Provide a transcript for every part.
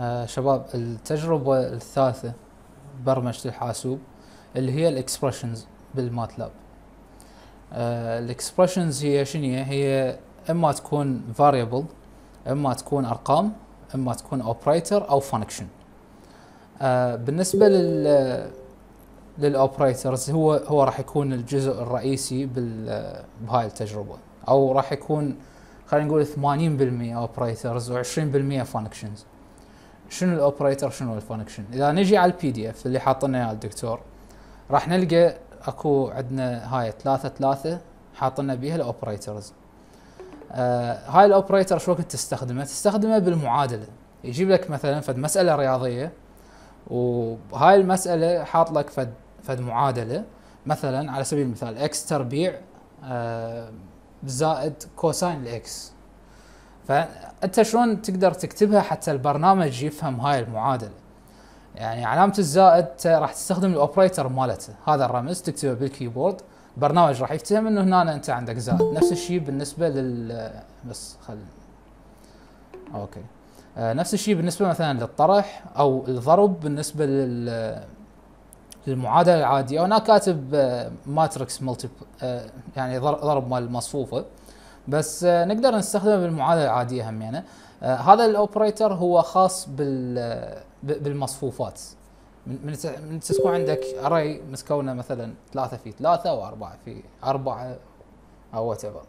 آه، شباب التجربة الثالثة برمجة الحاسوب اللي هي الاكسبرشنز بالماتلاب آه، الاكسبرشنز هي شنية هي اما تكون variable اما تكون ارقام اما تكون اوبريتر او فانكشن آه، بالنسبة لل للاوبريترز هو هو راح يكون الجزء الرئيسي بهاي التجربه او راح يكون خلينا نقول 80% اوبريترز و20% فانكشنز شنو الاوبريتر شنو الفانكشن اذا نجي على البي دي اف اللي حاطنا يا الدكتور راح نلقى اكو عندنا هاي ثلاثة ثلاثة حاطنا بيها الاوبريترز آه هاي الاوبريتر شو كنت تستخدمه تستخدمه بالمعادله يجيب لك مثلا فد مساله رياضيه وهاي المساله حاط لك فد فد معادله مثلا على سبيل المثال اكس تربيع آه زائد كوساين الاكس فانت شلون تقدر تكتبها حتى البرنامج يفهم هاي المعادله يعني علامه الزائد راح تستخدم الاوبريتر مالته هذا الرمز تكتبه بالكيبورد البرنامج راح يفتهم انه هنا انت عندك زائد نفس الشيء بالنسبه لل بس خل اوكي آه نفس الشيء بالنسبه مثلا للطرح او الضرب بالنسبه لل للمعادله العاديه وانا كاتب ماتريكس آه، ملتي آه، يعني ضرب مال مصفوفه بس آه، نقدر نستخدمه بالمعادله العاديه هم يعني آه، هذا الاوبريتر هو خاص بال آه، بالمصفوفات من من تكون عندك اري مسكونه مثلا 3 في 3 و4 في 4 او وات ايفر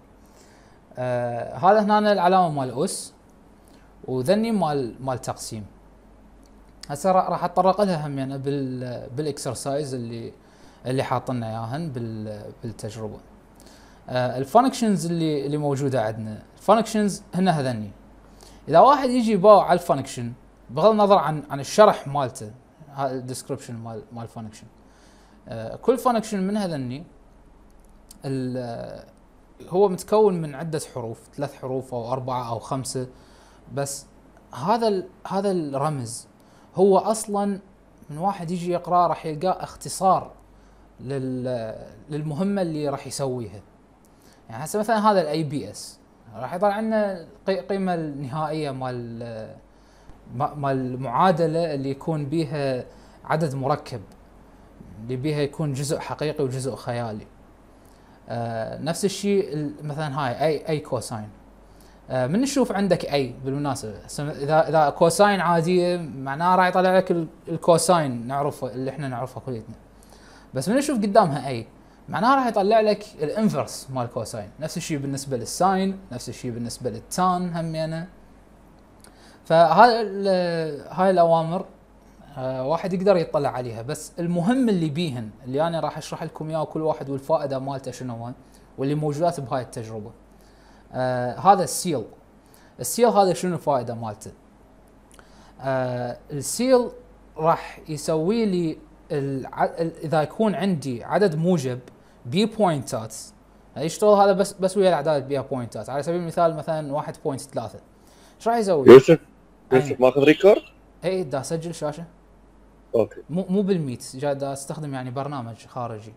هذا هنا العلامه مال اس وذني مال مال تقسيم هسه راح اتطرق لها هم يعني بال بالاكسرسايز اللي اللي حاطنا اياهن بالتجربه آه، الفانكشنز اللي اللي موجوده عندنا الفانكشنز هنا هذني اذا واحد يجي باو على الفانكشن بغض النظر عن عن الشرح مالته هذا الديسكربشن مال مال فانكشن آه، كل فانكشن من هذني آه، هو متكون من عده حروف ثلاث حروف او اربعه او خمسه بس هذا الـ هذا الرمز هو اصلا من واحد يجي يقراه راح يلقاه اختصار للمهمه اللي راح يسويها يعني هسه مثلا هذا الاي بي اس راح يطلع عندنا القيمه النهائيه مال مال المعادله اللي يكون بيها عدد مركب اللي بيها يكون جزء حقيقي وجزء خيالي آه نفس الشيء مثلا هاي اي اي كوساين آه من نشوف عندك اي بالمناسبه اذا اذا كوساين عاديه معناها راح يطلع لك الكوساين نعرفه اللي احنا نعرفه كليتنا بس من نشوف قدامها اي معناها راح يطلع لك الانفرس مال الكوساين نفس الشيء بالنسبه للساين نفس الشيء بالنسبه للتان همينه يعني. فهاي هاي الاوامر آه، واحد يقدر يطلع عليها بس المهم اللي بيهن اللي انا راح اشرح لكم اياه كل واحد والفائده مالته شنو واللي موجودات بهاي التجربه آه هذا السيل السيل هذا شنو الفائده مالته آه السيل راح يسوي لي الع... اذا يكون عندي عدد موجب بي بوينتات يشتغل يعني هذا بس بس ويا الاعداد بيها بوينتات على سبيل المثال مثلا 1.3 ايش راح يسوي؟ يوسف يوسف ماخذ ريكورد؟ اي دا اسجل شاشه اوكي مو مو بالميت دا استخدم يعني برنامج خارجي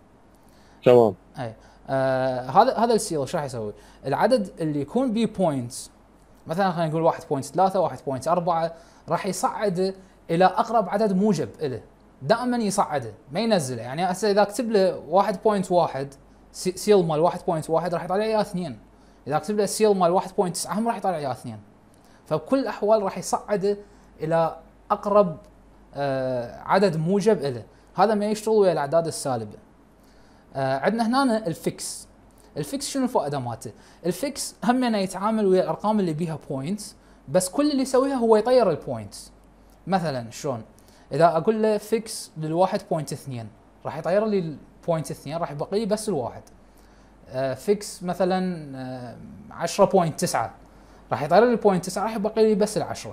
تمام اي آه هذا هذا السيل ايش راح يسوي؟ العدد اللي يكون بي بوينت مثلا خلينا نقول 1.3 1.4 راح يصعد الى اقرب عدد موجب له دائما يصعده ما ينزله يعني هسه اذا اكتب له 1.1 سيل مال 1.1 راح يطلع لي اياه 2 اذا اكتب له سيل مال 1.9 هم راح يطلع لي اياه 2 فبكل الاحوال راح يصعده الى اقرب آه، عدد موجب له هذا ما يشتغل ويا الاعداد السالبه آه، عندنا هنا الفيكس الفيكس شنو الفائده مالته الفيكس هم يتعامل ويا الارقام اللي بيها بوينتس بس كل اللي يسويها هو يطير البوينتس مثلا شلون اذا اقول له فيكس لل1.2 راح يطير لي ال.2 راح يبقى لي بس الواحد آه فيكس مثلا 10.9 آه، راح يطير لي ال.9 راح يبقى لي بس ال10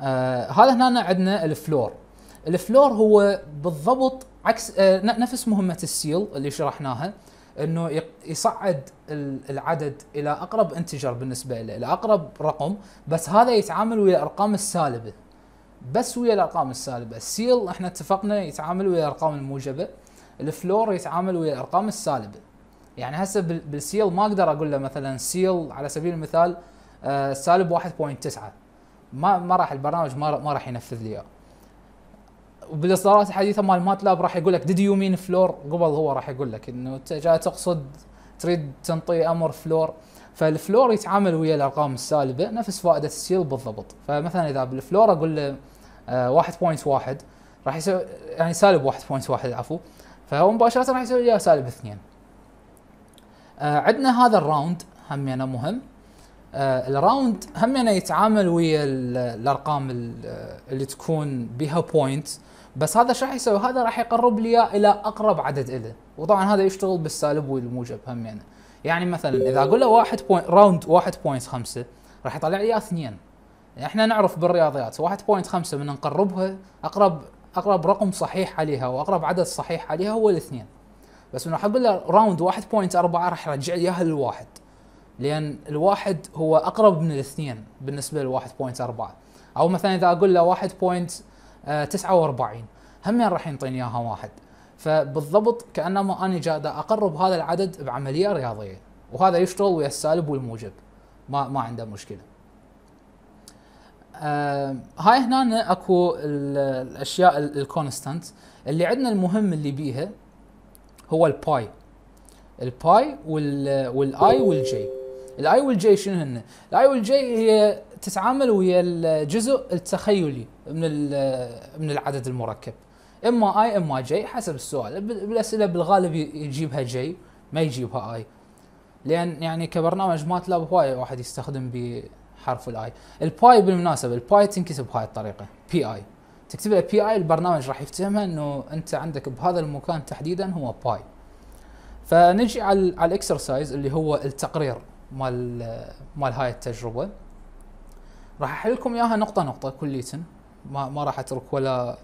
آه، هذا هنا عندنا الفلور الفلور هو بالضبط عكس آه، نفس مهمة السيل اللي شرحناها انه يصعد العدد الى اقرب انتجر بالنسبه له الى اقرب رقم بس هذا يتعامل ويا الارقام السالبه بس ويا الارقام السالبه السيل احنا اتفقنا يتعامل ويا الارقام الموجبه الفلور يتعامل ويا الارقام السالبه يعني هسه بالسيل ما اقدر اقول له مثلا سيل على سبيل المثال آه، سالب 1.9 ما ما راح البرنامج ما ما راح ينفذ لي اياه وبالاصدارات الحديثه مال ماتلاب راح يقول لك ديد يو مين فلور قبل هو راح يقول لك انه انت جاي تقصد تريد تنطي امر فلور فالفلور يتعامل ويا الارقام السالبه نفس فائده السيل بالضبط فمثلا اذا بالفلور اقول له 1.1 آه، واحد راح يسوي يعني سالب 1.1 عفوا فهو مباشره راح يسوي وياه سالب 2 آه، عندنا هذا الراوند همينه مهم آه، الراوند همينه يتعامل ويا الارقام اللي تكون بها بوينت بس هذا شو راح يسوي؟ هذا راح يقرب لي الى اقرب عدد له وطبعا هذا يشتغل بالسالب والموجب همينه يعني مثلا اذا اقول له واحد بوينت راوند 1.5 راح يطلع لي اثنين يعني احنا نعرف بالرياضيات 1.5 من نقربها اقرب اقرب رقم صحيح عليها واقرب عدد صحيح عليها هو الاثنين بس من راح اقول له راوند 1.4 راح يرجع لي اياها للواحد لان الواحد هو اقرب من الاثنين بالنسبه ل 1.4 او مثلا اذا اقول له 1.49 آه، هم راح ينطيني اياها واحد فبالضبط كانما انا جاد اقرب هذا العدد بعمليه رياضيه وهذا يشتغل ويا السالب والموجب ما ما عنده مشكله آه هاي هنا اكو الاشياء الكونستانت اللي عندنا المهم اللي بيها هو الباي الباي والاي والجي الاي والجي شنو هن؟ الاي والجي هي تتعامل ويا الجزء التخيلي من من العدد المركب اما اي اما جي حسب السؤال بالاسئله بالغالب يجيبها جي ما يجيبها اي لان يعني كبرنامج ماتلاب هواي واحد يستخدم بحرف الاي الباي بالمناسبه الباي تنكتب بهاي الطريقه بي اي تكتب له بي اي البرنامج راح يفتهمها انه انت عندك بهذا المكان تحديدا هو باي فنجي على على الاكسرسايز اللي هو التقرير مال مال هاي التجربه راح احل لكم اياها نقطه نقطه كليتن ما, ما راح اترك ولا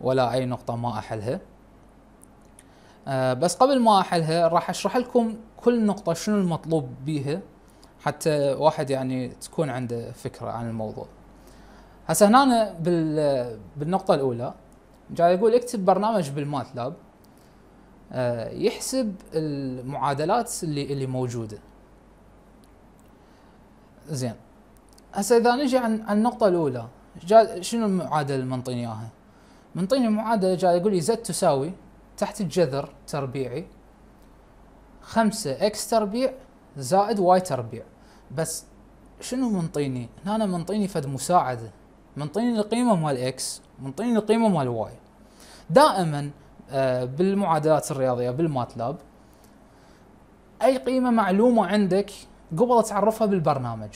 ولا اي نقطه ما احلها آه، بس قبل ما احلها راح اشرح لكم كل نقطه شنو المطلوب بيها حتى واحد يعني تكون عنده فكره عن الموضوع هسه هنا بالنقطه الاولى جاي يقول اكتب برنامج بالماتلاب آه، يحسب المعادلات اللي اللي موجوده زين هسه اذا نجي عن النقطه الاولى شنو المعادله اللي منطيني اياها منطيني معادله جاي يقول لي زد تساوي تحت الجذر تربيعي 5 اكس تربيع زائد واي تربيع بس شنو منطيني؟ هنا منطيني فد مساعده منطيني القيمه مال اكس منطيني القيمه مال واي دائما آه، بالمعادلات الرياضيه بالماتلاب اي قيمه معلومه عندك قبل تعرفها بالبرنامج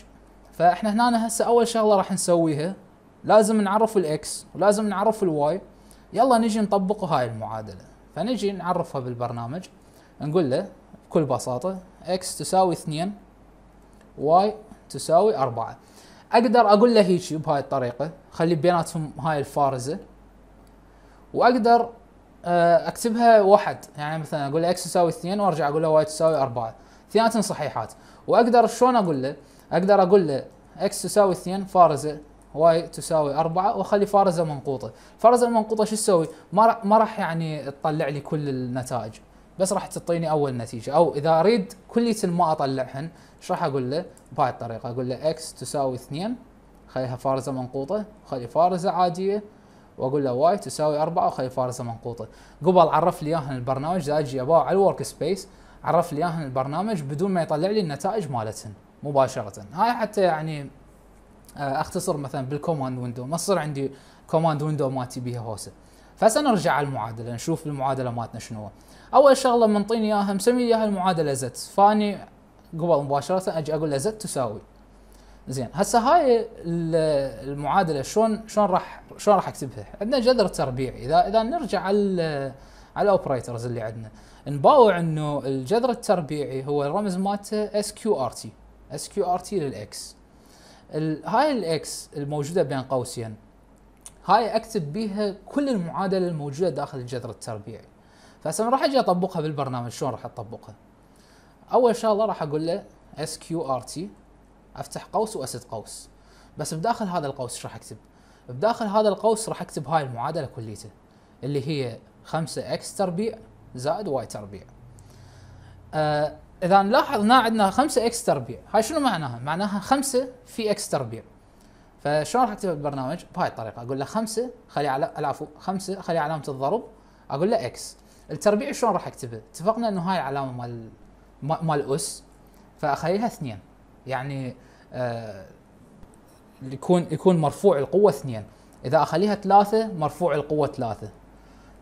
فاحنا هنا هسه اول شغله راح نسويها لازم نعرف الاكس ولازم نعرف الواي يلا نجي نطبق هاي المعادله فنجي نعرفها بالبرنامج نقول له بكل بساطه اكس تساوي 2 واي تساوي 4 اقدر اقول له هيجي بهاي الطريقه خلي بيناتهم هاي الفارزه واقدر آه، اكتبها واحد يعني مثلا اقول له اكس تساوي 2 وارجع اقول له واي تساوي 4 اثنيناتهم صحيحات واقدر شلون اقول له اقدر اقول له اكس تساوي 2 فارزه واي تساوي أربعة واخلي فارزة منقوطة الفارزة المنقوطة شو تسوي ما ما راح يعني تطلع لي كل النتائج بس راح تعطيني اول نتيجه او اذا اريد كليه ما اطلعهن ايش راح اقول له بهاي الطريقه اقول له اكس تساوي 2 خليها فارزه منقوطه خلي فارزه عاديه واقول له واي تساوي 4 وخلي فارزه منقوطه قبل عرف لي اياهن البرنامج اذا اجي اباع على الورك سبيس عرف لي اياهن البرنامج بدون ما يطلع لي النتائج مالتهن مباشره هاي حتى يعني آه، اختصر مثلا بالكوماند ويندو ما تصير عندي كوماند ويندو مالتي بيها هوسه فهسه نرجع على المعادله نشوف المعادله مالتنا شنو اول شغله منطيني اياها مسمي اياها المعادله زت فاني قبل مباشره اجي اقول له زت تساوي زين هسه هاي المعادله شلون شلون راح شلون راح اكتبها عندنا جذر تربيع اذا اذا نرجع على على الاوبريتورز اللي عندنا نباوع انه الجذر التربيعي هو الرمز مالته اس كيو ار تي اس كيو ار تي للاكس هاي الاكس الموجوده بين قوسين هاي اكتب بيها كل المعادله الموجوده داخل الجذر التربيعي فهسه راح اجي اطبقها بالبرنامج شلون راح اطبقها اول شغله راح اقول له اس كيو ار تي افتح قوس واسد قوس بس بداخل هذا القوس ايش راح اكتب بداخل هذا القوس راح اكتب هاي المعادله كليته اللي هي 5 اكس تربيع زائد واي تربيع آه اذا نلاحظ هنا عندنا 5 اكس تربيع هاي شنو معناها معناها 5 في اكس تربيع فشلون راح اكتب البرنامج بهاي الطريقه اقول له 5 خلي على العفو 5 خلي علامه الضرب اقول له اكس التربيع شلون راح اكتبه اتفقنا انه هاي العلامه مال مال اس فاخليها 2 يعني آه يكون يكون مرفوع القوه 2 اذا اخليها 3 مرفوع القوه 3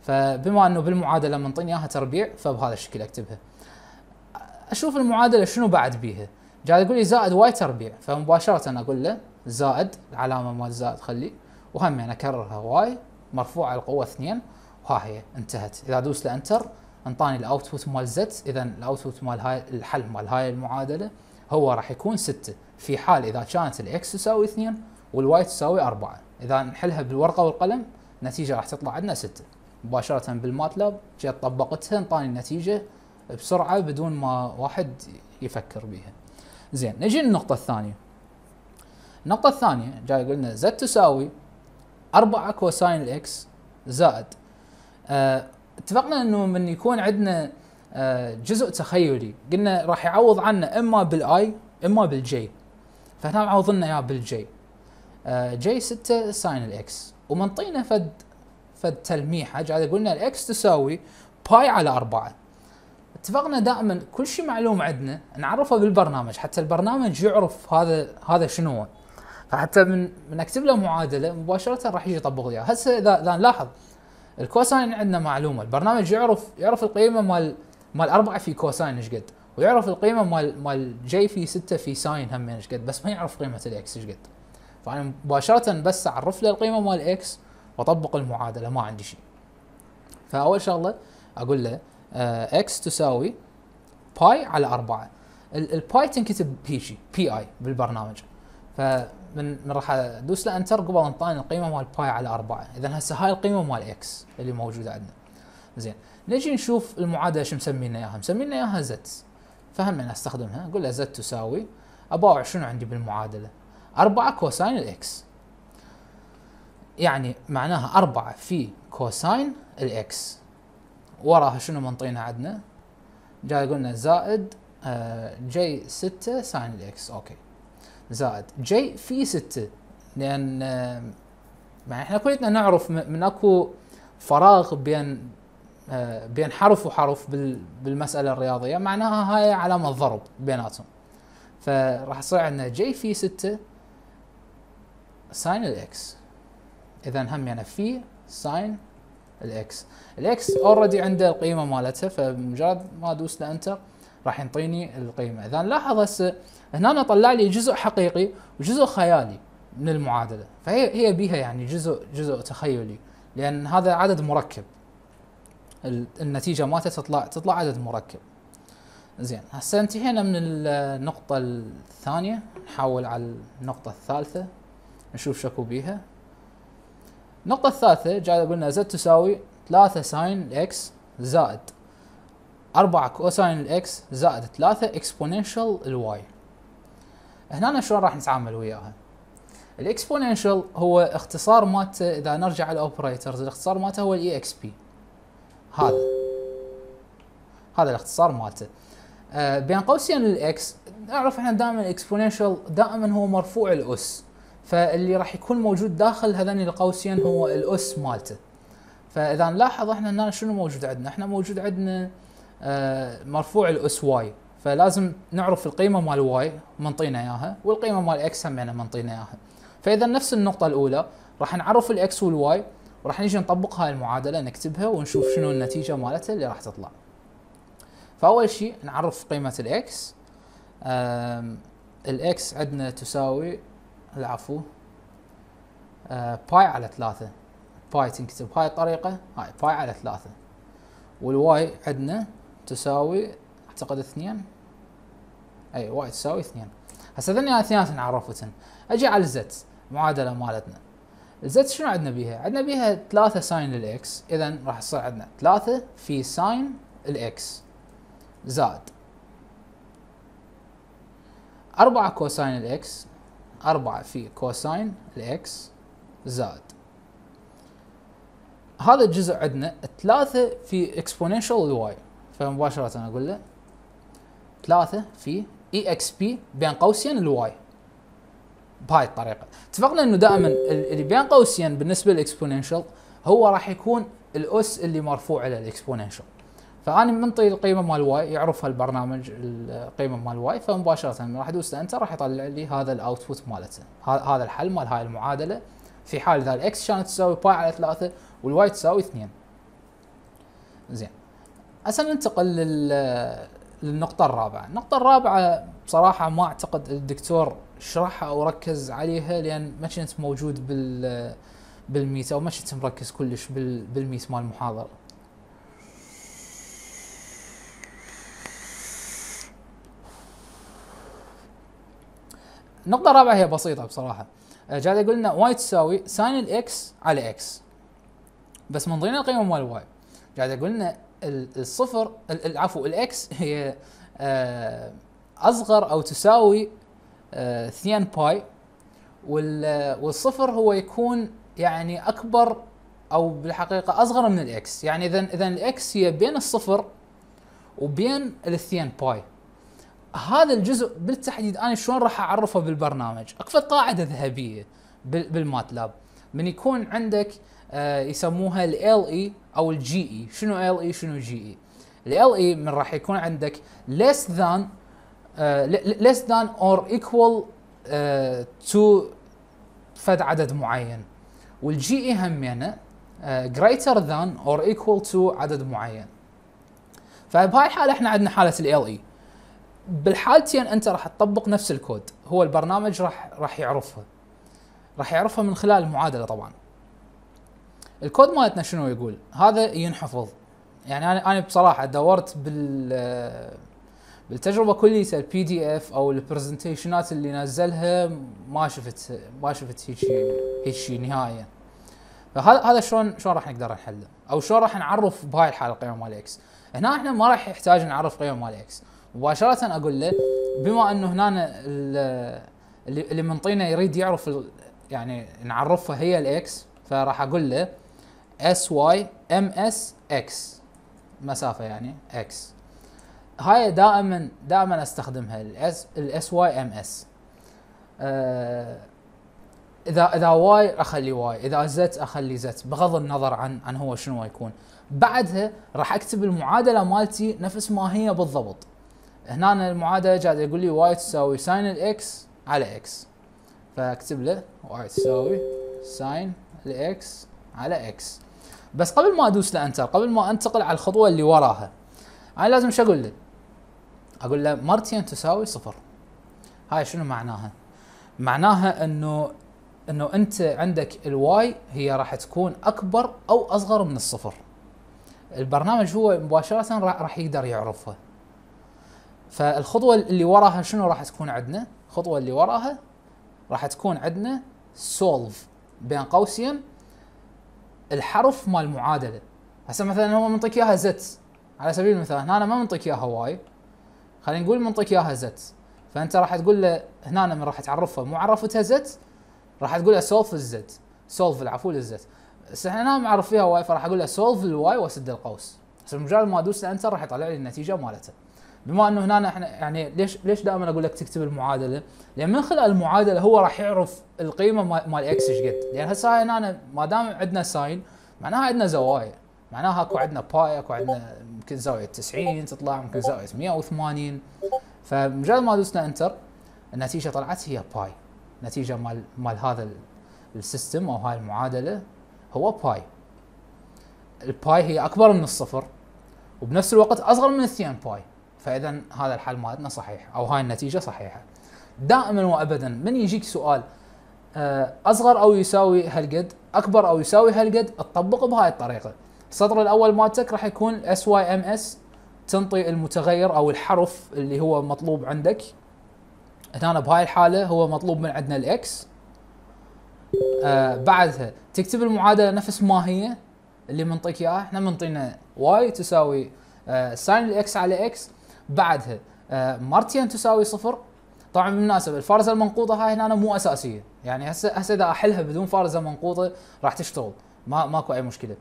فبما انه بالمعادله منطيني اياها تربيع فبهذا الشكل اكتبها اشوف المعادله شنو بعد بيها جاي يقول لي زائد واي تربيع فمباشره اقول له زائد العلامه مال زائد خلي وهم انا يعني اكررها واي مرفوعه القوه 2 وها هي انتهت اذا ادوس له انتر انطاني الاوتبوت مال زد اذا الاوتبوت مال هاي الحل مال هاي المعادله هو راح يكون 6 في حال اذا كانت الاكس تساوي 2 والواي تساوي 4 اذا نحلها بالورقه والقلم النتيجه راح تطلع عندنا 6 مباشره بالماتلاب جيت طبقتها انطاني النتيجه بسرعه بدون ما واحد يفكر بيها. زين نجي للنقطه الثانيه. النقطه الثانيه جاي قلنا زد تساوي 4 كوساين الاكس زائد أه اتفقنا انه من يكون عندنا أه جزء تخيلي قلنا راح يعوض عنا اما بالاي اما بالجي فهنا معوض لنا اياه بالجي أه جي 6 ساين الاكس ومنطينا فد فد تلميحه قاعد قلنا الاكس تساوي باي على 4 اتفقنا دائما كل شيء معلوم عندنا نعرفه بالبرنامج حتى البرنامج يعرف هذا هذا شنو هو فحتى من من اكتب له معادله مباشره راح يجي يطبق لي هسه اذا نلاحظ الكوساين عندنا معلومه البرنامج يعرف يعرف القيمه مال مال 4 في كوساين ايش قد ويعرف القيمه مال مال جي في 6 في ساين هم ايش قد بس ما يعرف قيمه الاكس ايش قد فانا مباشره بس اعرف له القيمه مال اكس واطبق المعادله ما عندي شيء فاول شغله اقول له اكس آه، تساوي باي على 4 الباي تنكتب جي بي اي بالبرنامج فمن من راح ادوس له انتر قبل انطاني القيمه مال باي على 4 اذا هسه هاي القيمه مال اكس اللي موجوده عندنا زين نجي نشوف المعادله شو مسمينا اياها مسمينا اياها زد فهم انا استخدمها اقول له زد تساوي اباوع شنو عندي بالمعادله 4 كوساين الاكس يعني معناها 4 في كوساين الاكس وراها شنو منطينا عندنا جاي قلنا زائد جي 6 ساين الاكس اوكي زائد جي في 6 لان مع آه، يعني احنا كلنا نعرف من اكو فراغ بين آه، بين حرف وحرف بالمساله الرياضيه معناها هاي علامه ضرب بيناتهم فراح يصير عندنا جي في ستة ساين الاكس اذا هم يعني في ساين الاكس الاكس اوريدي عنده القيمه مالتها فمجرد ما ادوس له انتر راح يعطيني القيمه اذا لاحظ هسه هنا أنا طلع لي جزء حقيقي وجزء خيالي من المعادله فهي هي بيها يعني جزء جزء تخيلي لان هذا عدد مركب النتيجه ما تطلع تطلع عدد مركب زين هسه انتهينا من النقطه الثانيه نحول على النقطه الثالثه نشوف شكو بيها النقطة الثالثة جايب لنا زد تساوي 3 ساين الاكس زائد 4 كوساين الاكس زائد 3 اكسبوننشال الواي هنا شلون راح نتعامل وياها الاكسبوننشال هو اختصار مالته اذا نرجع على الاوبريترز الاختصار مالته هو الاي اكس بي هذا هذا الاختصار مالته آه، بين قوسين الاكس نعرف احنا دائما الاكسبوننشال دائما هو مرفوع الاس فاللي راح يكون موجود داخل هذين القوسين هو الاس مالته فاذا نلاحظ احنا هنا شنو موجود عندنا احنا موجود عندنا آه، مرفوع الاس واي فلازم نعرف القيمه مال واي منطينا اياها والقيمه مال اكس همينه منطينا اياها فاذا نفس النقطه الاولى راح نعرف الاكس والواي وراح نجي نطبق هاي المعادله نكتبها ونشوف شنو النتيجه مالتها اللي راح تطلع فاول شيء نعرف قيمه الاكس الاكس عندنا تساوي العفو آه باي على ثلاثة باي تنكتب بهاي الطريقة هاي باي على ثلاثة والواي عندنا تساوي اعتقد اثنين اي واي تساوي اثنين هسه ذني اثنين عرفتن اجي على الزت معادلة مالتنا الزت شنو عندنا بيها؟ عندنا بيها ثلاثة ساين للاكس اذا راح يصير عندنا ثلاثة في ساين الاكس زائد أربعة كوساين الإكس 4 في كوساين الاكس زائد هذا الجزء عندنا 3 في اكسبوننشال الواي فمباشرة أنا أقول له 3 في اي اكس بي بين قوسين الواي بهاي الطريقة اتفقنا انه دائما اللي بين قوسين بالنسبة للاكسبوننشال هو راح يكون الاس اللي مرفوع على الاكسبوننشال فاني منطي القيمه مال واي يعرفها البرنامج القيمه مال واي فمباشره راح ادوس انتر راح يطلع لي هذا الاوتبوت مالته هذا الحل مال هاي المعادله في حال اذا الاكس كانت تساوي باي على 3 والواي تساوي 2 زين هسه ننتقل لل للنقطة الرابعة، النقطة الرابعة بصراحة ما اعتقد الدكتور شرحها او ركز عليها لان ما كنت موجود بال بالميت او ما كنت مركز كلش بالميت مال المحاضرة. النقطة الرابعة هي بسيطة بصراحة آه، جاد يقول لنا واي تساوي ساين الاكس على اكس بس منظرين القيمة مال واي جاد اقول لنا الصفر العفو الاكس هي آه، اصغر او تساوي 2 آه، باي والصفر هو يكون يعني اكبر او بالحقيقه اصغر من الاكس يعني اذا اذا الاكس هي بين الصفر وبين الاثنين باي هذا الجزء بالتحديد انا شلون راح اعرفه بالبرنامج؟ اقفل قاعده ذهبيه بالماتلاب من يكون عندك آه، يسموها ال اي e او الجي اي e. شنو e؟ ال اي شنو جي اي ال اي من راح يكون عندك less than آه، ليس less than or equal آه، to فد عدد معين والجي يعني، اي همينه greater than or equal to عدد معين فبهاي الحاله احنا عندنا حاله ال اي بالحالتين انت راح تطبق نفس الكود هو البرنامج راح راح يعرفها راح يعرفها من خلال المعادله طبعا الكود مالتنا شنو يقول هذا ينحفظ يعني انا انا بصراحه دورت بال بالتجربه كليتها البي دي اف او البرزنتيشنات اللي نزلها ما شفت ما شفت هيك شيء هيك شيء نهائيا فهذا هذا شلون شلون راح نقدر نحله او شلون راح نعرف بهاي الحاله قيم مال اكس هنا احنا ما راح يحتاج نعرف قيم مال اكس مباشره اقول له بما انه هنا اللي اللي منطينا يريد يعرف يعني نعرفها هي الاكس فراح اقول له اس واي ام اس اكس مسافه يعني اكس هاي دائما دائما استخدمها الاس الاس واي ام آه، اس اذا اذا واي اخلي واي اذا زت اخلي زت بغض النظر عن عن هو شنو يكون بعدها راح اكتب المعادله مالتي نفس ما هي بالضبط هنا المعادله قاعد يقول لي واي تساوي ساين الاكس على اكس فاكتب له واي تساوي ساين الاكس على اكس بس قبل ما ادوس لانتر قبل ما انتقل على الخطوه اللي وراها انا لازم شو اقول له؟ اقول له مرتين تساوي صفر هاي شنو معناها؟ معناها انه انه انت عندك الواي هي راح تكون اكبر او اصغر من الصفر البرنامج هو مباشره راح يقدر يعرفها فالخطوه اللي وراها شنو راح تكون عندنا؟ الخطوه اللي وراها راح تكون عندنا سولف بين قوسين الحرف مال المعادله هسه مثلا هو منطق اياها زت على سبيل المثال هنا أنا ما منطق اياها واي خلينا نقول منطق اياها زت فانت راح تقول له هنا من راح تعرفها مو عرفتها زت راح تقول له سولف الزت سولف العفو للزت بس احنا معرف فيها واي فراح اقول له سولف الواي واسد القوس بس مجرد ما ادوس انتر راح يطلع لي النتيجه مالته بما انه هنا احنا يعني ليش ليش دائما اقول لك تكتب المعادله؟ لان من خلال المعادله هو راح يعرف القيمه مال اكس ايش قد، لان هسه هنا ما دام عندنا ساين معناها عندنا زوايا، معناها اكو عندنا باي اكو عندنا يمكن زاويه 90 تطلع يمكن زاويه 180 فمجرد ما دوسنا انتر النتيجه طلعت هي باي، نتيجه مال مال هذا السيستم او هاي المعادله هو باي. الباي هي اكبر من الصفر وبنفس الوقت اصغر من الثين باي فاذا هذا الحل مالتنا صحيح او هاي النتيجه صحيحه دائما وابدا من يجيك سؤال آه، اصغر او يساوي هالقد اكبر او يساوي هالقد تطبقه بهاي الطريقه السطر الاول مالتك راح يكون اس واي ام اس تنطي المتغير او الحرف اللي هو مطلوب عندك هنا بهاي الحاله هو مطلوب من عندنا الاكس آه بعدها تكتب المعادله نفس ما هي اللي منطيك اياها احنا منطينا واي تساوي آه ساين الاكس على اكس بعدها آه، مارتين تساوي صفر طبعا بالمناسبه الفارزه المنقوطه هاي هنا مو اساسيه يعني هسه هسه اذا احلها بدون فارزه منقوطه راح تشتغل ما ماكو اي مشكله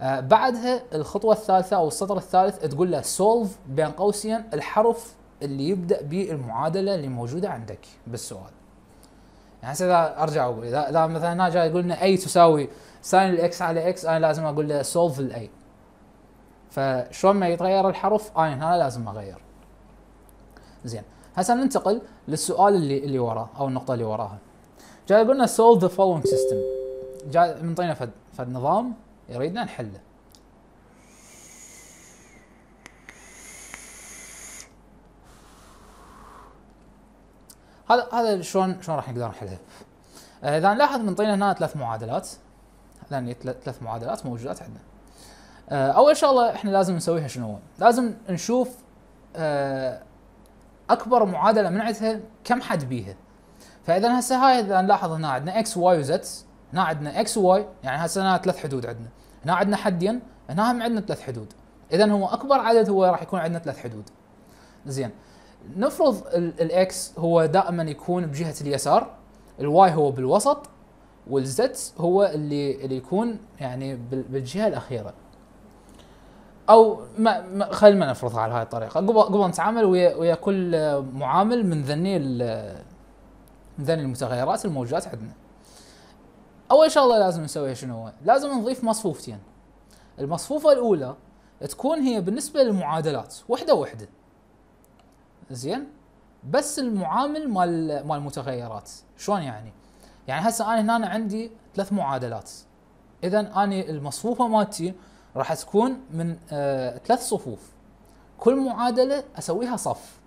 آه، بعدها الخطوه الثالثه او السطر الثالث تقول له سولف بين قوسين الحرف اللي يبدا به المعادله اللي موجوده عندك بالسؤال يعني هسه اذا ارجع واقول اذا مثلا هنا جاي يقول لنا اي تساوي ساين الاكس على اكس انا لازم اقول له سولف الاي فشلون ما يتغير الحرف انا هنا لازم اغير زين هسه ننتقل للسؤال اللي اللي وراه او النقطه اللي وراها جايب لنا سولف ذا فولوينج سيستم جاي منطينا فد فد نظام يريدنا نحله هذا هذا شلون شلون راح نقدر نحلها آه، اذا نلاحظ منطينا هنا ثلاث معادلات لان ثلاث معادلات موجودات عندنا آه، اول شغله احنا لازم نسويها شنو لازم نشوف آه، اكبر معادله منعتها كم حد بيها فاذا هسه هاي اذا نلاحظ هنا عندنا اكس واي وزد هنا عندنا اكس وواي يعني هسه هنا ثلاث حدود عندنا هنا عندنا حدين هنا هم عندنا ثلاث حدود اذا هو اكبر عدد هو راح يكون عندنا ثلاث حدود زين نفرض الاكس هو دائما يكون بجهه اليسار الواي هو بالوسط والزد هو اللي اللي يكون يعني بالجهه الاخيره او ما, ما خلينا نفرضها على هاي الطريقه قبل قبل نتعامل ويا, ويا كل معامل من ذني من ذني المتغيرات الموجودات عندنا اول شغله لازم نسويها شنو هو لازم نضيف مصفوفتين المصفوفه الاولى تكون هي بالنسبه للمعادلات وحده وحده زين بس المعامل مال مال المتغيرات شلون يعني يعني هسه انا هنا عندي ثلاث معادلات اذا انا المصفوفه مالتي راح تكون من آه، ثلاث صفوف كل معادله اسويها صف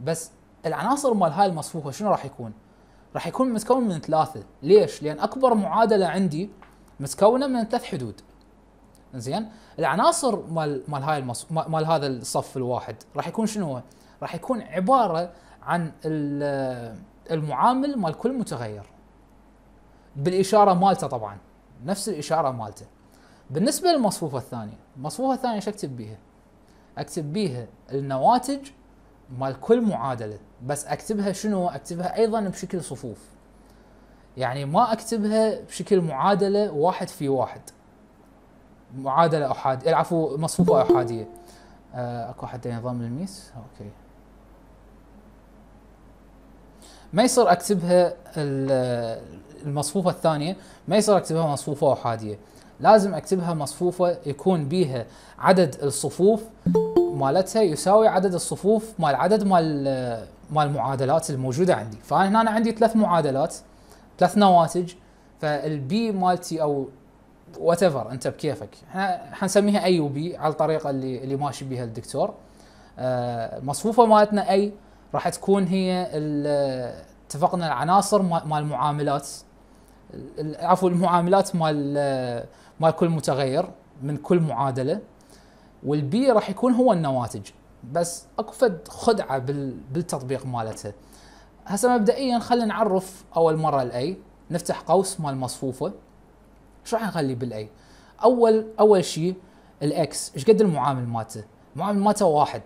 بس العناصر مال هاي المصفوفه شنو راح يكون؟ راح يكون متكون من ثلاثه، ليش؟ لان اكبر معادله عندي متكونه من ثلاث حدود. زين؟ العناصر مال مال هاي المص... مال هذا الصف الواحد راح يكون شنو؟ هو؟ راح يكون عباره عن آه، المعامل مال كل متغير. بالاشاره مالته طبعا، نفس الاشاره مالته. بالنسبه للمصفوفه الثانيه المصفوفه الثانيه ايش اكتب بيها اكتب بيها النواتج مال كل معادله بس اكتبها شنو اكتبها ايضا بشكل صفوف يعني ما اكتبها بشكل معادله واحد في واحد معادله احاديه العفو مصفوفه احاديه آه، اكو حتى نظام للميس اوكي ما يصير اكتبها المصفوفه الثانيه ما يصير اكتبها مصفوفه احاديه لازم اكتبها مصفوفه يكون بيها عدد الصفوف مالتها يساوي عدد الصفوف مال عدد مال مال المعادلات الموجوده عندي فانا هنا أنا عندي ثلاث معادلات ثلاث نواتج فالبي مالتي او وات انت بكيفك احنا حنسميها اي وبي على الطريقه اللي اللي ماشي بها الدكتور المصفوفه آه، مالتنا اي راح تكون هي اتفقنا العناصر مال المعاملات عفوا المعاملات مال آه، مال كل متغير من كل معادله والبي راح يكون هو النواتج بس اكو فد خدعه بالتطبيق مالتها هسه مبدئيا خلينا نعرف اول مره الاي نفتح قوس مال مصفوفه شو راح نخلي بالاي اول اول شيء الاكس ايش قد المعامل مالته المعامل مالته واحد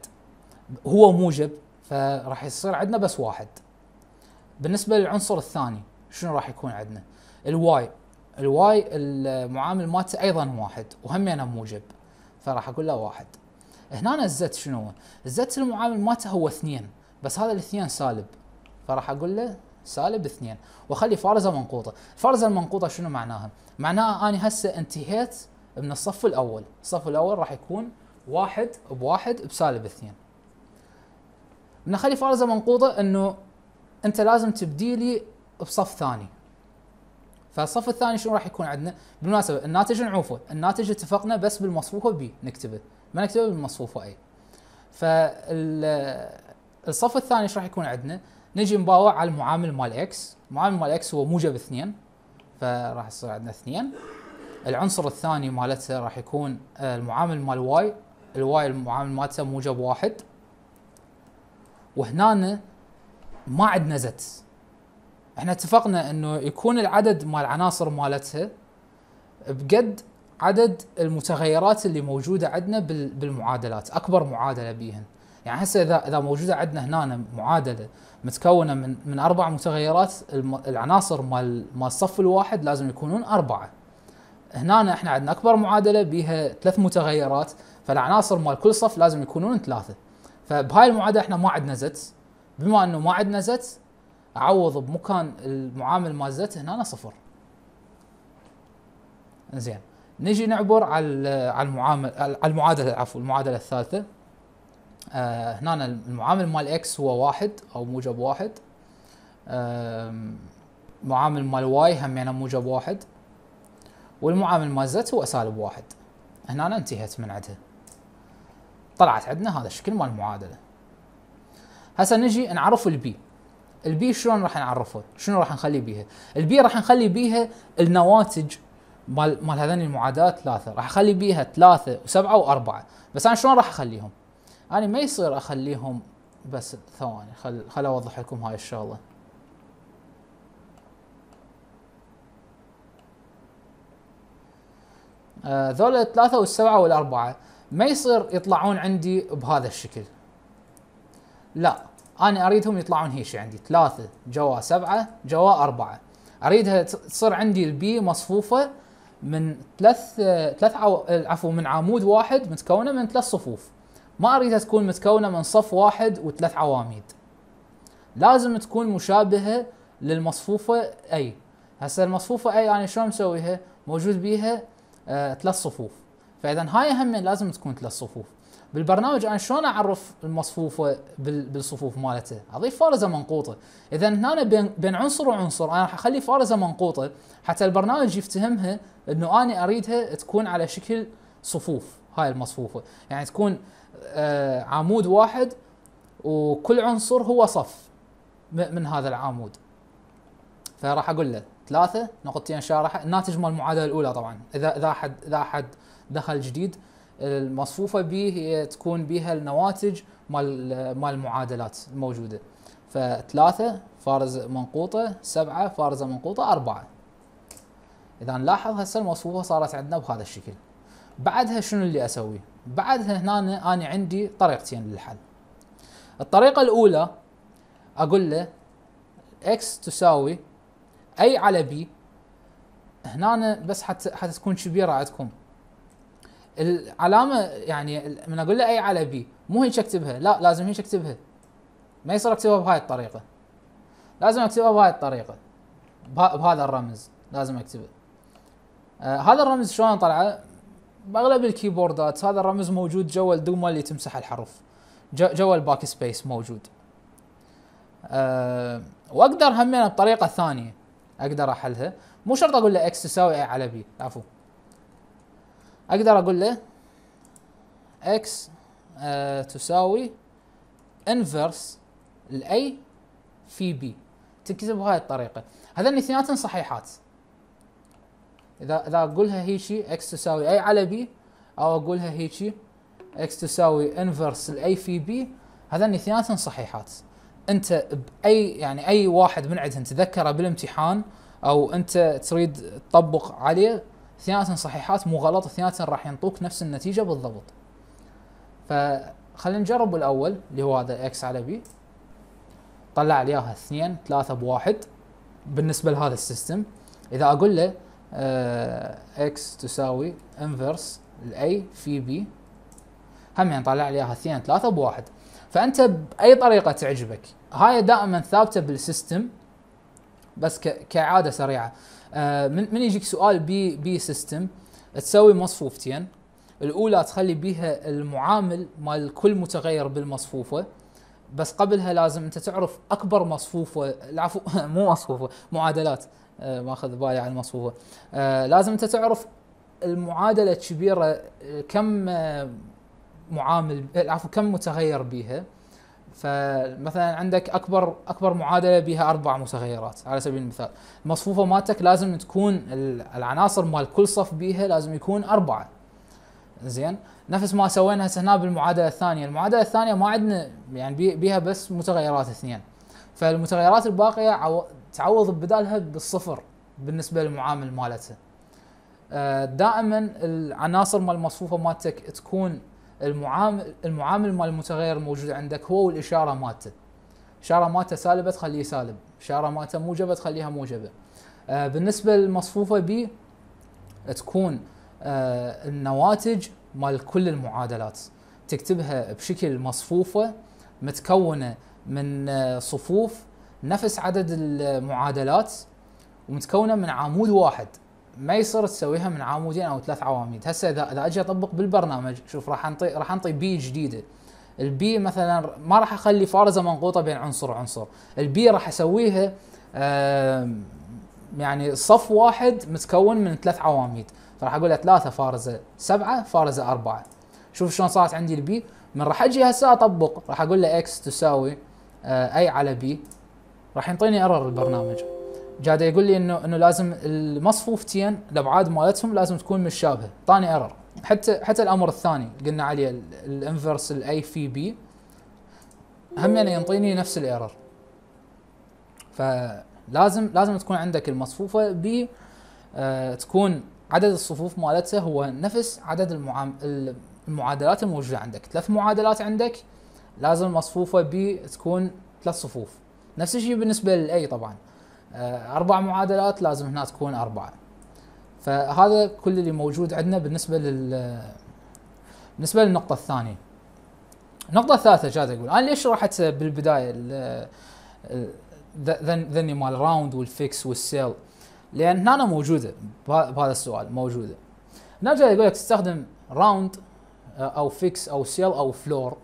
هو موجب فراح يصير عندنا بس واحد بالنسبه للعنصر الثاني شنو راح يكون عندنا الواي الواي المعامل مالته ايضا واحد وهمينه يعني موجب فراح اقول له واحد هنا الزت شنو هو؟ الزت المعامل مالته هو اثنين بس هذا الاثنين سالب فراح اقول له سالب اثنين واخلي فارزه منقوطه، الفارزه المنقوطه شنو معناها؟ معناها اني هسه انتهيت من الصف الاول، الصف الاول راح يكون واحد بواحد بسالب اثنين. بنخلي فارزه منقوطه انه انت لازم تبدي لي بصف ثاني فالصف الثاني شنو راح يكون عندنا؟ بالمناسبه الناتج نعوفه، الناتج اتفقنا بس بالمصفوفه بي نكتبه، ما نكتبه بالمصفوفه اي. فالصف الثاني ايش راح يكون عندنا؟ نجي نباوع على المعامل مال اكس، المعامل مال اكس هو موجب اثنين فراح يصير عندنا اثنين. العنصر الثاني مالته راح يكون آه، المعامل مال واي، الواي المعامل مالته موجب واحد. وهنا ما عندنا زت احنا اتفقنا انه يكون العدد مال العناصر مالتها بقد عدد المتغيرات اللي موجوده عندنا بالمعادلات اكبر معادله بيهن يعني هسه اذا اذا موجوده عندنا هنا معادله متكونه من من اربع متغيرات العناصر مال مال الصف الواحد لازم يكونون اربعه هنا احنا عندنا اكبر معادله بيها ثلاث متغيرات فالعناصر مال كل صف لازم يكونون ثلاثه فبهاي المعادله احنا ما عندنا زت بما انه ما عندنا زت اعوض بمكان المعامل مال زد هنا صفر زين نجي نعبر على على المعامل على المعادله عفوا المعادله الثالثه آه هنا المعامل مال اكس هو واحد او موجب واحد آه معامل مال واي هم يعني موجب واحد والمعامل مال زد هو سالب واحد هنا انتهت من عندها طلعت عندنا هذا الشكل مال المعادله هسه نجي نعرف البي البي شلون راح نعرفه؟ شنو راح نخلي بيها؟ البي راح نخلي بيها النواتج مال مال هذين المعادلات ثلاثه، راح اخلي بيها ثلاثه وسبعه واربعه، بس انا شلون راح اخليهم؟ انا يعني ما يصير اخليهم بس ثواني خل خل اوضح لكم هاي الشغله. آه، ذولا الثلاثة والسبعة والأربعة ما يصير يطلعون عندي بهذا الشكل لا انا اريدهم يطلعون هيش عندي ثلاثه جوا سبعه جوا اربعه اريدها تصير عندي البي مصفوفه من ثلاث ثلاث عو... عفوا من عمود واحد متكونه من ثلاث صفوف ما اريدها تكون متكونه من صف واحد وثلاث عواميد لازم تكون مشابهه للمصفوفه اي هسه المصفوفه اي انا شلون مسويها موجود بيها آه ثلاث صفوف فاذا هاي هم لازم تكون ثلاث صفوف بالبرنامج انا شلون اعرف المصفوفه بالصفوف مالته؟ اضيف فارزه منقوطه، اذا هنا بين بين عنصر وعنصر انا راح اخلي فارزه منقوطه حتى البرنامج يفتهمها انه انا اريدها تكون على شكل صفوف هاي المصفوفه، يعني تكون آه، عمود واحد وكل عنصر هو صف من هذا العمود. فراح اقول له ثلاثه نقطتين شارحه الناتج مال المعادله الاولى طبعا اذا اذا احد اذا احد دخل جديد المصفوفه به هي تكون بها النواتج مال مال المعادلات الموجوده فثلاثة فارز منقوطة سبعة فارزة منقوطة أربعة إذا نلاحظ هسه المصفوفة صارت عندنا بهذا الشكل بعدها شنو اللي أسوي بعدها هنا أنا عندي طريقتين للحل الطريقة الأولى أقول له x تساوي أي على b هنا بس حتى حتكون تكون كبيرة عندكم العلامه يعني من اقول له اي على بي مو هيك اكتبها لا لازم هيك اكتبها ما يصير اكتبها بهاي الطريقه لازم اكتبها بهاي الطريقه بهذا الرمز لازم اكتبه آه هذا الرمز شلون طلعه باغلب الكيبوردات هذا الرمز موجود جوا الدومه اللي تمسح الحروف جوا الباك سبيس موجود أه واقدر همين بطريقه ثانيه اقدر احلها مو شرط اقول له اكس تساوي اي على بي عفوا اقدر اقول له اكس آه تساوي انفرس الاي في بي تكتب بهاي الطريقه هذين اثنيناتهم صحيحات اذا اذا اقولها هيجي اكس تساوي اي على بي او اقولها هيجي اكس تساوي انفرس الاي في بي هذين اثنيناتهم صحيحات انت باي يعني اي واحد من عندهم تذكره بالامتحان او انت تريد تطبق عليه اثنيناتهم صحيحات مو غلط اثنيناتهم راح ينطوك نفس النتيجه بالضبط فخلينا نجرب الاول اللي هو هذا اكس على بي طلع لي اياها اثنين ثلاثه بواحد بالنسبه لهذا السيستم اذا اقول له اكس آه، تساوي انفرس الاي في بي هم يعني طلع لي اياها اثنين ثلاثه بواحد فانت باي طريقه تعجبك هاي دائما ثابته بالسيستم بس كعاده سريعه آه، من من يجيك سؤال بي بي سيستم تسوي مصفوفتين الاولى تخلي بيها المعامل مال كل متغير بالمصفوفه بس قبلها لازم انت تعرف اكبر مصفوفه العفو مو مصفوفه معادلات ما آه، ماخذ بالي على المصفوفه آه، لازم انت تعرف المعادله الكبيره كم معامل عفوا كم متغير بيها فمثلا عندك اكبر اكبر معادله بها اربع متغيرات على سبيل المثال المصفوفه مالتك لازم تكون العناصر مال كل صف بيها لازم يكون اربعه زين نفس ما سوينا هسه هنا بالمعادله الثانيه المعادله الثانيه ما عندنا يعني بيها بس متغيرات اثنين فالمتغيرات الباقيه عو... تعوض بدالها بالصفر بالنسبه للمعامل مالتها آه، دائما العناصر مال المصفوفه مالتك تكون المعامل المعامل مال المتغير الموجود عندك هو والاشاره مالته اشاره مالته سالبه تخليه سالب اشاره مالته موجبه تخليها موجبه آه بالنسبه للمصفوفه بي تكون آه النواتج مال كل المعادلات تكتبها بشكل مصفوفه متكونه من آه صفوف نفس عدد المعادلات ومتكونه من عمود واحد ما يصير تسويها من عامودين او ثلاث عواميد هسه اذا اذا اجي اطبق بالبرنامج شوف راح انطي راح انطي بي جديده البي مثلا ما راح اخلي فارزه منقوطه بين عنصر وعنصر البي راح اسويها يعني صف واحد متكون من ثلاث عواميد فراح اقول له ثلاثه فارزه سبعه فارزه اربعه شوف شلون صارت عندي البي من راح اجي هسه اطبق راح اقول له اكس تساوي اي آه، على بي راح ينطيني ارر البرنامج جاد يقول لي انه انه لازم المصفوفتين الابعاد مالتهم لازم تكون متشابهه طاني ايرور حتى حتى الامر الثاني قلنا عليه الانفرس الاي في بي هم يعني ينطيني نفس الايرور فلازم لازم تكون عندك المصفوفه ب آه تكون عدد الصفوف مالتها هو نفس عدد المعادلات الموجوده عندك ثلاث معادلات عندك لازم مصفوفه ب تكون ثلاث صفوف نفس الشيء بالنسبه للاي طبعا آه، اربع معادلات لازم هنا تكون اربعه فهذا كل اللي موجود عندنا بالنسبه لل بالنسبه للنقطه الثانيه النقطه الثالثه جاز اقول انا ليش رحت بالبدايه ذني مال راوند والفيكس والسيل لان هنا موجوده بهذا السؤال موجوده نرجع يقول لك تستخدم راوند آه، او فيكس او سيل او فلور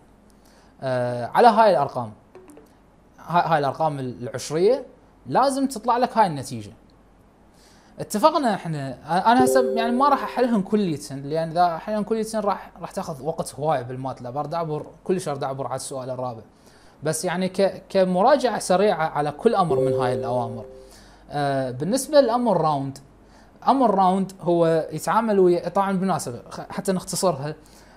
آه، على هاي الارقام هاي الارقام العشريه لازم تطلع لك هاي النتيجه اتفقنا احنا انا هسه يعني ما راح احلهم كلية لان اذا احلهم كلية راح راح تاخذ وقت هوايه لا برد اعبر كلش ارد اعبر على السؤال الرابع بس يعني ك كمراجعه سريعه على كل امر من هاي الاوامر آه بالنسبه للامر راوند امر راوند هو يتعامل ويا طبعا بالمناسبه حتى نختصرها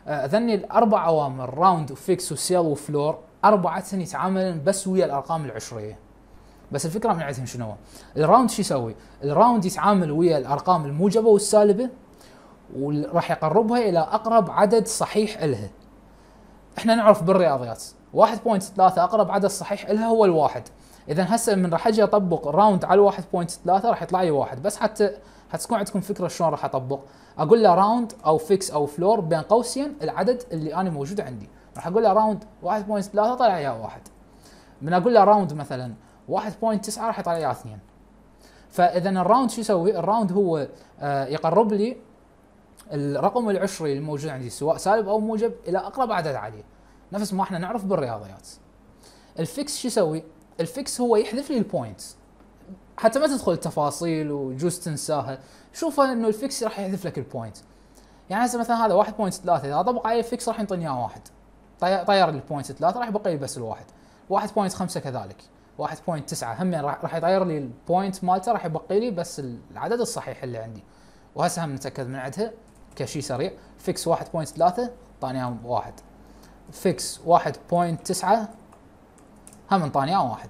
آه ذني الاربع اوامر راوند وفيكس وسيل وفلور اربعة يتعاملن بس ويا الارقام العشريه بس الفكره من عندهم شنو الراوند شو يسوي؟ الراوند يتعامل ويا الارقام الموجبه والسالبه وراح يقربها الى اقرب عدد صحيح الها. احنا نعرف بالرياضيات 1.3 اقرب عدد صحيح الها هو الواحد. اذا هسه من راح اجي اطبق راوند على 1.3 راح يطلع لي واحد بس حتى حتكون عندكم فكره شلون راح اطبق اقول له راوند او فيكس او فلور بين قوسين العدد اللي انا موجود عندي راح اقول له راوند 1.3 طلع لي واحد من اقول له راوند مثلا 1.9 راح يطلع لي 2 فاذا الراوند شو يسوي؟ الراوند هو آه، يقرب لي الرقم العشري الموجود عندي سواء سالب او موجب الى اقرب عدد عليه نفس ما احنا نعرف بالرياضيات الفيكس شو يسوي؟ الفيكس هو يحذف لي البوينت حتى ما تدخل التفاصيل وجوز تنساها شوفها انه الفيكس راح يحذف لك البوينت يعني هسه مثلا هذا 1.3 اذا طبق عليه الفيكس راح ينطيني اياه واحد طير البوينت 3 راح يبقى لي بس الواحد 1.5 كذلك 1.9 هم يعني راح يطير لي البوينت مالته راح يبقي لي بس العدد الصحيح اللي عندي وهسه هم نتاكد من عندها كشيء سريع فيكس 1.3 طاني اياهم واحد فيكس 1.9 هم انطاني اياهم واحد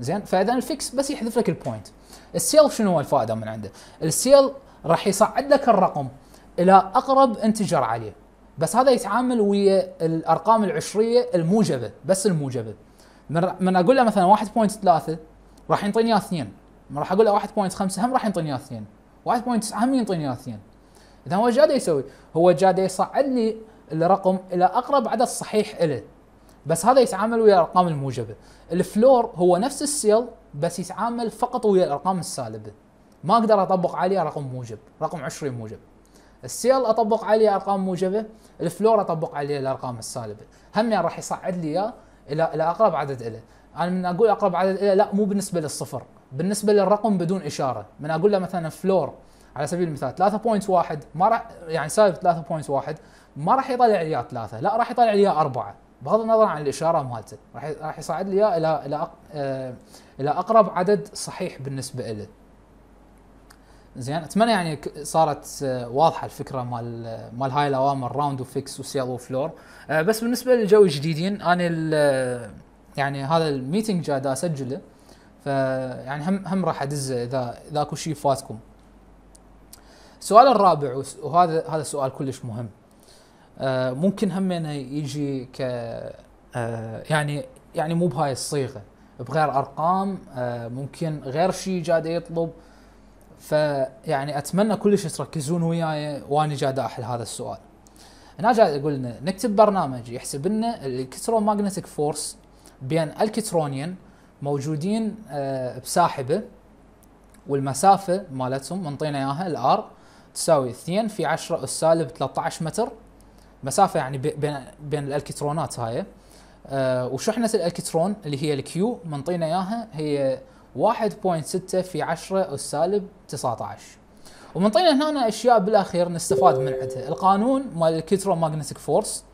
زين فاذا الفيكس بس يحذف لك البوينت السيل شنو هو الفائده من عنده السيل راح يصعد لك الرقم الى اقرب انتجر عليه بس هذا يتعامل ويا الارقام العشريه الموجبه بس الموجبه من, اقول له مثلا 1.3 راح يعطيني اياه 2 من راح اقول له 1.5 هم راح يعطيني اياه 2 1.9 هم ينطيني اياه 2 اذا هو جاده يسوي؟ هو جاده يصعد لي الرقم الى اقرب عدد صحيح له بس هذا يتعامل ويا الارقام الموجبه الفلور هو نفس السيل بس يتعامل فقط ويا الارقام السالبه ما اقدر اطبق عليه رقم موجب رقم 20 موجب السيل اطبق عليه ارقام موجبه الفلور اطبق عليه الارقام السالبه هم يعني راح يصعد لي اياه الى الى اقرب عدد له انا من اقول اقرب عدد له لا مو بالنسبه للصفر بالنسبه للرقم بدون اشاره من اقول له مثلا فلور على سبيل المثال 3.1 ما راح يعني سالب 3.1 ما راح يطلع لي اياه 3 لا راح يطلع لي اياه 4 بغض النظر عن الاشاره مالته راح راح يصعد لي اياه الى الى آه، الى اقرب عدد صحيح بالنسبه له زين اتمنى يعني صارت آه، واضحه الفكره مال آه، مال هاي الاوامر راوند وفيكس وسيل وفلور بس بالنسبه للجو الجديدين انا آه، يعني هذا الميتنج جاي اسجله فيعني هم هم راح ادزه اذا اذا اكو شيء فاتكم السؤال الرابع وهذا هذا سؤال كلش مهم ممكن هم يجي ك يعني يعني مو بهاي الصيغه بغير ارقام ممكن غير شيء جاد يطلب فيعني اتمنى كلش تركزون وياي واني جاد احل هذا السؤال. انا جاي اقول لنا نكتب برنامج يحسب لنا الالكترومagnetic فورس بين الكترونين موجودين آه، بساحبه والمسافه مالتهم منطينا اياها الار تساوي 2 في 10 اس سالب 13 متر مسافه يعني بين بين الالكترونات هاي آه، وشحنه الالكترون اللي هي الكيو منطينا اياها هي 1.6 في 10 السالب 19 ومنطينا هنا اشياء بالاخير نستفاد من عندها القانون مال ماجنتيك فورس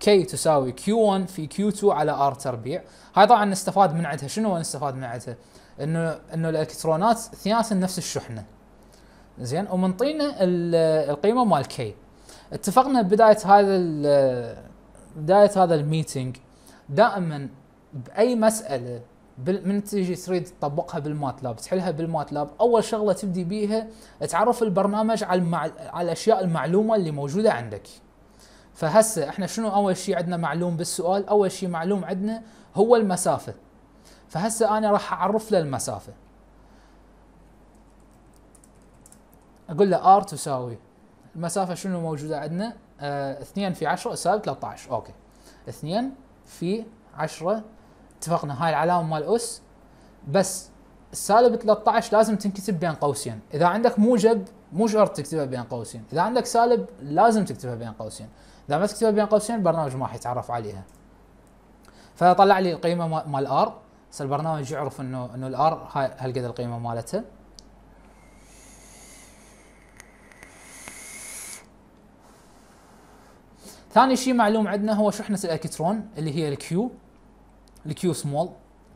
كي تساوي Q1 في Q2 على R تربيع هاي طبعا نستفاد من عندها شنو نستفاد من عندها انه انه الالكترونات ثياس نفس الشحنه زين ومنطينا القيمه مال كي اتفقنا بدايه هذا بدايه هذا الميتنج دائما باي مساله من تجي تريد تطبقها بالماتلاب تحلها بالماتلاب اول شغله تبدي بيها تعرف البرنامج على المع... على الاشياء المعلومه اللي موجوده عندك فهسه احنا شنو اول شيء عندنا معلوم بالسؤال اول شيء معلوم عندنا هو المسافه فهسه انا راح اعرف له المسافه اقول له ار تساوي المسافه شنو موجوده عندنا 2 آه في 10 يساوي 13 اوكي 2 في 10 اتفقنا هاي العلامه مال اس بس السالب 13 لازم تنكتب بين قوسين اذا عندك موجب مو شرط تكتبها بين قوسين اذا عندك سالب لازم تكتبها بين قوسين اذا ما تكتبها بين قوسين البرنامج ما حيتعرف عليها فطلع لي القيمه مال ار بس البرنامج يعرف انه انه الار هاي هالقد القيمه مالتها ثاني شيء معلوم عندنا هو شحنه الالكترون اللي هي الكيو الكيو سمول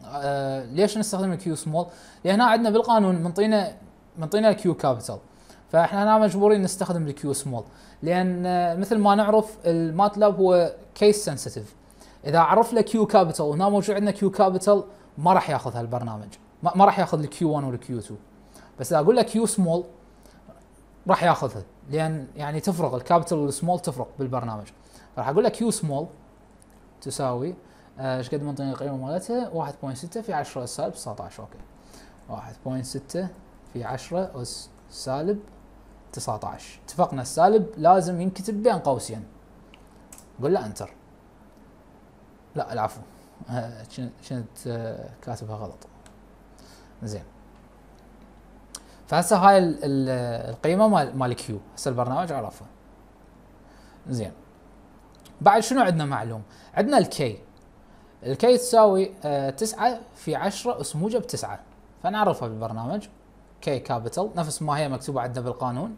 آه ليش نستخدم الكيو سمول؟ لان عندنا بالقانون منطينا منطينا الكيو كابيتال فاحنا هنا مجبورين نستخدم الكيو سمول لان آه، مثل ما نعرف الماتلاب هو كيس سنسيتيف اذا عرف له كيو كابيتال وهنا موجود عندنا كيو كابيتال ما راح ياخذ هالبرنامج ما راح ياخذ الكيو 1 والكيو 2 بس اذا اقول له كيو سمول راح ياخذها لان يعني تفرق الكابيتال والسمول تفرق بالبرنامج راح اقول له كيو سمول تساوي آه، ايش قد منطقة القيمة مالتها 1.6 في 10 سالب 19 اوكي 1.6 في 10 اس سالب 19 اتفقنا السالب لازم ينكتب بين قوسين قول له انتر لا العفو كنت آه، آه، كاتبها غلط زين فهسه هاي القيمه مال مال كيو هسه البرنامج عرفها زين بعد شنو عندنا معلوم عندنا الكي الكي تساوي آه، تسعة في عشرة اس موجب تسعة فنعرفها بالبرنامج كي كابيتال نفس ما هي مكتوبة عندنا بالقانون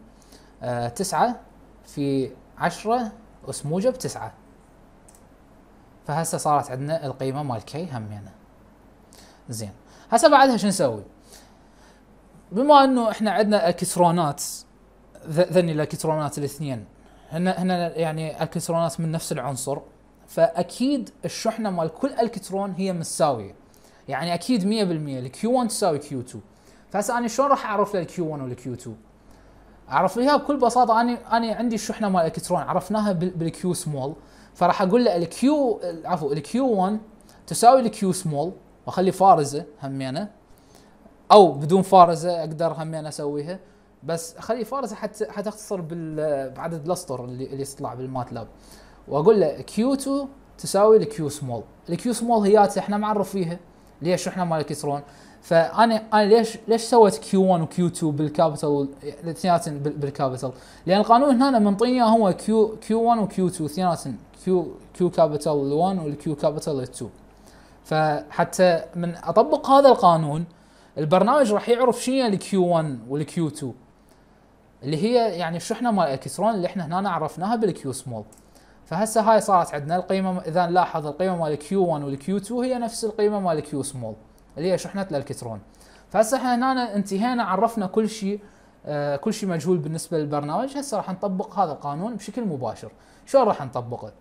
آه، تسعة في عشرة اس موجب تسعة فهسه صارت عندنا القيمة مال كي همينة زين هسه بعدها شو نسوي؟ بما انه احنا عندنا الكترونات ذني الالكترونات الاثنين هن هن يعني الكترونات من نفس العنصر فاكيد الشحنه مال كل الكترون هي متساويه يعني اكيد 100% الكيو 1 تساوي كيو 2 فهسه انا شلون راح اعرف الكيو 1 والكيو 2 اعرف لها بكل بساطه انا انا عندي الشحنه مال الكترون عرفناها بالكيو سمول فراح اقول له الكيو عفوا الكيو 1 تساوي الكيو سمول واخلي فارزه همينه او بدون فارزه اقدر همينه اسويها بس اخلي فارزه حتى حتختصر بعدد الاسطر اللي, اللي يطلع بالماتلاب واقول له Q2 تساوي الكيو سمول الكيو سمول هي احنا معرف فيها ليش احنا مال الكترون فانا انا ليش ليش سويت كيو 1 وكيو 2 بالكابيتال الاثنيناتن بالكابيتال لان القانون هنا منطيني هو كيو كيو 1 وكيو 2 اثنيناتن كيو كيو كابيتال 1 والكيو كابيتال 2 فحتى من اطبق هذا القانون البرنامج راح يعرف شنو هي الكيو 1 والكيو 2 اللي هي يعني الشحنه مال الكترون اللي احنا هنا عرفناها بالكيو سمول فهسه هاي صارت عندنا القيمه اذا نلاحظ القيمه مال كيو 1 والكيو 2 هي نفس القيمه مال كيو سمول اللي هي شحنه الالكترون فهسه احنا هنا انتهينا عرفنا كل شيء آه كل شيء مجهول بالنسبه للبرنامج هسه راح نطبق هذا القانون بشكل مباشر شلون راح نطبقه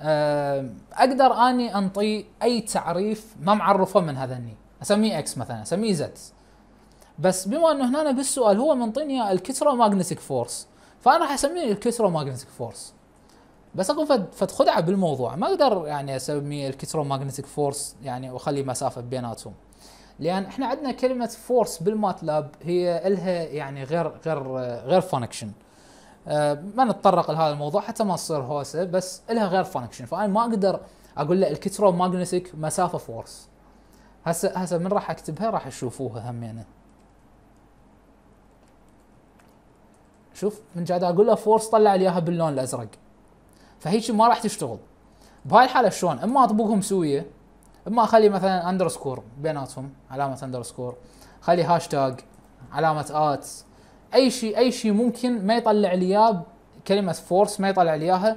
آه اقدر اني انطي اي تعريف ما معرفه من الني اسميه اكس مثلا اسميه زد بس بما انه هنا بالسؤال هو منطيني الكترو ماجنتيك فورس فانا راح اسميه الكترو ماجنتيك فورس بس اقول خدعه بالموضوع ما اقدر يعني اسمي ماجنتيك فورس يعني واخلي مسافه بيناتهم لان احنا عندنا كلمه فورس بالماتلاب هي الها يعني غير غير غير فانكشن آه، ما نتطرق لهذا الموضوع حتى ما تصير هوسه بس الها غير فانكشن فانا ما اقدر اقول له ماجنتيك مسافه فورس هسه هسه من راح اكتبها راح تشوفوها همينه شوف من قاعد اقول له فورس طلع لي اياها باللون الازرق فهيك ما راح تشتغل بهاي الحاله شلون اما اطبقهم سويه اما اخلي مثلا اندرسكور بيناتهم علامه اندرسكور خلي هاشتاج علامه ات اي شيء اي شيء ممكن ما يطلع لي اياه كلمه فورس ما يطلع لي اياها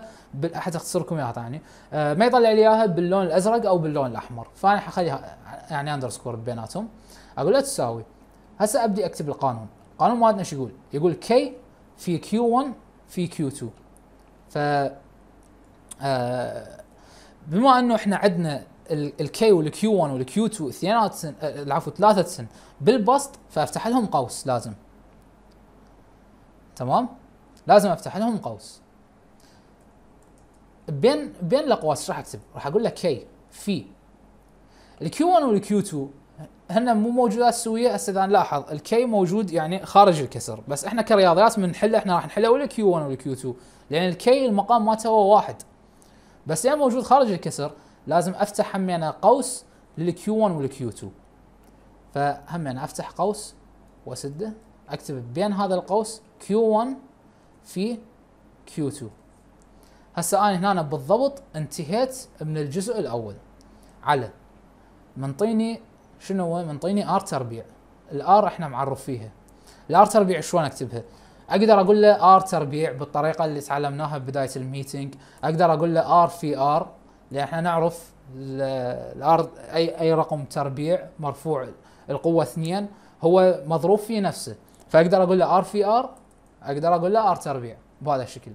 حتى اختصر لكم اياها ثاني آه، ما يطلع لي اياها باللون الازرق او باللون الاحمر فانا حخليها يعني اندرسكور بيناتهم اقول لا تساوي هسه ابدي اكتب القانون القانون مالتنا شو يقول؟ يقول كي في كيو 1 في كيو 2 ف آه، بما انه احنا عندنا الكي والكيو 1 والكيو 2 سن آه، العفو سن بالبسط فافتح لهم قوس لازم تمام لازم افتح لهم قوس بين بين الاقواس راح اكتب راح اقول لك كي في الكيو 1 والكيو 2 هن مو موجودات سويه هسه اذا نلاحظ الكي موجود يعني خارج الكسر بس احنا كرياضيات بنحله احنا راح نحله ولا كيو 1 ولا كيو 2 لان الكي المقام مالته هو واحد بس يا موجود خارج الكسر لازم افتح همين قوس للكيو 1 والكيو 2 فهمين افتح قوس واسده اكتب بين هذا القوس كيو 1 في كيو 2 هسه انا هنا بالضبط انتهيت من الجزء الاول على منطيني شنو هو منطيني ار تربيع الار احنا معرف فيها الار تربيع شلون اكتبها اقدر اقول له ار تربيع بالطريقه اللي تعلمناها ببدايه الميتنج اقدر اقول له ار في ار لان احنا نعرف الار اي اي رقم تربيع مرفوع القوه اثنين هو مضروب في نفسه فاقدر اقول له ار في ار اقدر اقول له ار تربيع بهذا الشكل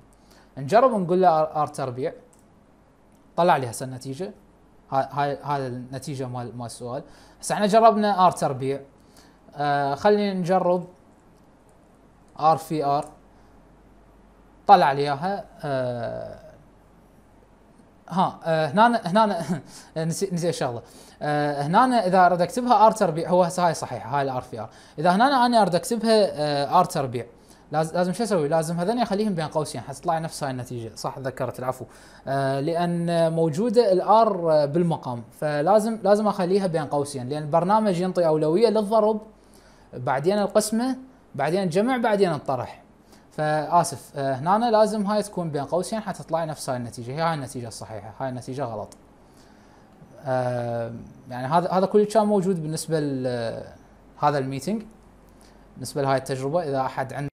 نجرب نقول له ار تربيع طلع لي هسه النتيجه هاي هاي النتيجه مال مال السؤال هسه احنا جربنا ار تربيع آه خلينا نجرب ار في ار طلع لي اياها آه، ها آه، هنا هنا نسيت شغله آه، هنا اذا اريد اكتبها ار تربيع هو هاي صحيحه هاي الار في ار اذا هنا انا اريد اكتبها ار تربيع لازم شو اسوي؟ لازم هذني اخليهم بين قوسين حتطلع نفس هاي النتيجه صح تذكرت العفو لان موجوده الار بالمقام فلازم لازم اخليها بين قوسين لان البرنامج ينطي اولويه للضرب بعدين القسمه بعدين الجمع بعدين الطرح فاسف آه، هنا لازم هاي تكون بين قوسين حتى تطلع نفس هاي النتيجه هي هاي النتيجه الصحيحه هاي النتيجه غلط آه، يعني هذا هذا كل كان موجود بالنسبه لهذا آه، الميتنج بالنسبه لهاي التجربه اذا احد عنده